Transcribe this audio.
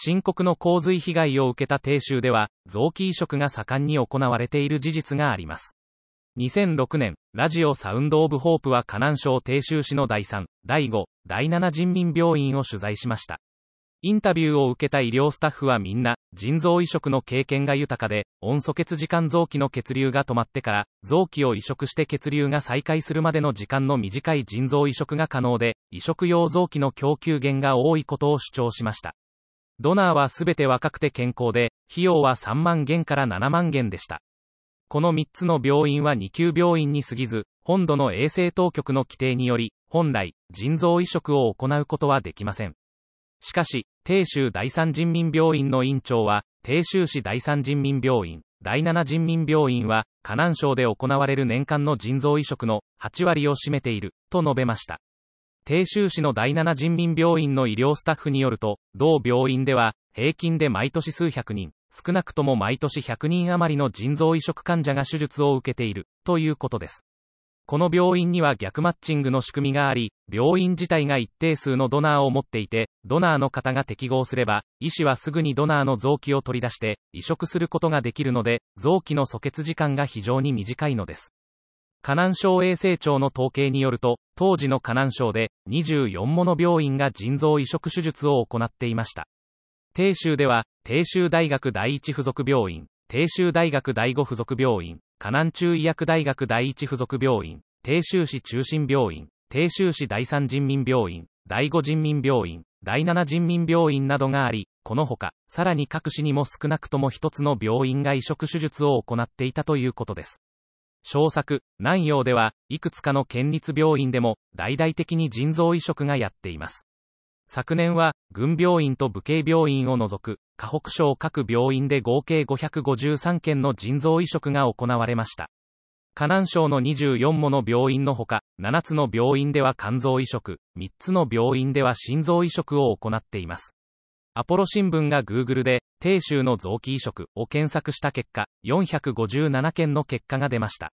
深刻の洪水被害を受けた鄭州では、臓器移植が盛んに行われている事実があります。2006年、ラジオサウンドオブホープは河南省鄭州市の第3、第5、第7人民病院を取材しました。インタビューを受けた医療スタッフはみんな、腎臓移植の経験が豊かで、温素血時間臓器の血流が止まってから、臓器を移植して血流が再開するまでの時間の短い腎臓移植が可能で、移植用臓器の供給源が多いことを主張しました。ドナーはすべて若くて健康で、費用は3万元から7万元でした。この3つの病院は2級病院に過ぎず、本土の衛生当局の規定により、本来、腎臓移植を行うことはできません。しかし、鄭州第三人民病院の院長は、鄭州市第三人民病院、第七人民病院は、河南省で行われる年間の腎臓移植の8割を占めている、と述べました。鄭州市の第7人民病院の医療スタッフによると、同病院では、平均で毎年数百人、少なくとも毎年100人余りの腎臓移植患者が手術を受けている、ということです。この病院には逆マッチングの仕組みがあり、病院自体が一定数のドナーを持っていて、ドナーの方が適合すれば、医師はすぐにドナーの臓器を取り出して、移植することができるので、臓器の疎結時間が非常に短いのです。河南省衛生庁の統計によると、当時の河南省で24もの病院が腎臓移植手術を行っていました。鄭州では、鄭州大学第一附属病院、鄭州大学第五附属病院、河南中医薬大学第一附属病院、鄭州市中心病院、鄭州市第三人民病院、第五人民病院、第七人民病院などがあり、このほか、さらに各市にも少なくとも一つの病院が移植手術を行っていたということです。小作、南陽では、いくつかの県立病院でも、大々的に腎臓移植がやっています。昨年は、軍病院と武警病院を除く、河北省各病院で合計553件の腎臓移植が行われました。河南省の24もの病院のほか、7つの病院では肝臓移植、3つの病院では心臓移植を行っています。アポロ新聞が Google で、定州の臓器移植を検索した結果、457件の結果が出ました。